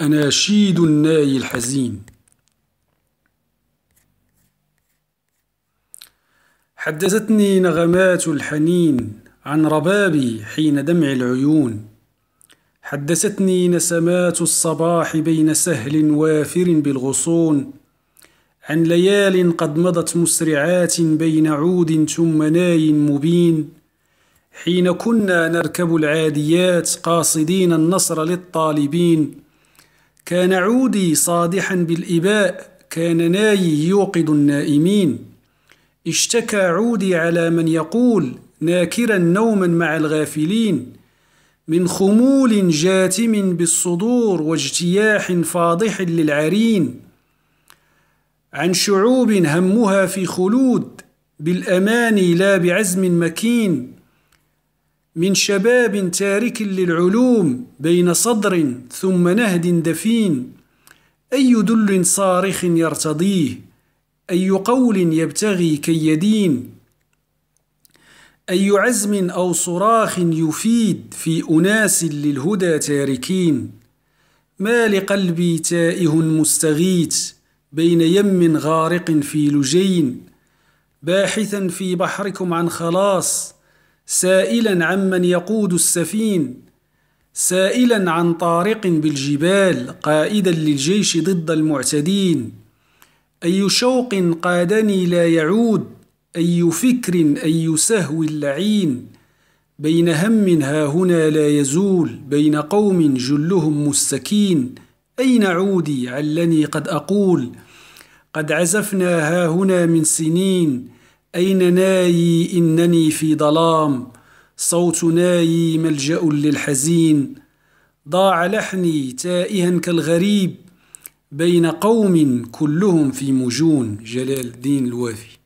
أناشيد الناي الحزين حدثتني نغمات الحنين عن ربابي حين دمع العيون حدثتني نسمات الصباح بين سهل وافر بالغصون عن ليال قد مضت مسرعات بين عود ثم ناي مبين حين كنا نركب العاديات قاصدين النصر للطالبين كان عودي صادحا بالإباء كان نايي يوقد النائمين اشتكى عودي على من يقول ناكرا نوما مع الغافلين من خمول جاتم بالصدور واجتياح فاضح للعرين عن شعوب همها في خلود بالاماني لا بعزم مكين من شباب تارك للعلوم بين صدر ثم نهد دفين أي دل صارخ يرتضيه أي قول يبتغي كي يدين أي عزم أو صراخ يفيد في أناس للهدى تاركين ما لقلبي تائه مستغيث بين يم غارق في لجين باحثا في بحركم عن خلاص سائلا عمن يقود السفين سائلا عن طارق بالجبال قائدا للجيش ضد المعتدين أي شوق قادني لا يعود أي فكر أي سهو اللعين بين هم ها هنا لا يزول بين قوم جلهم مستكين أين عودي علني قد أقول قد عزفنا ها هنا من سنين أين نايي إنني في ظلام صوت نايي ملجأ للحزين ضاع لحني تائها كالغريب بين قوم كلهم في مجون جلال الدين الوافي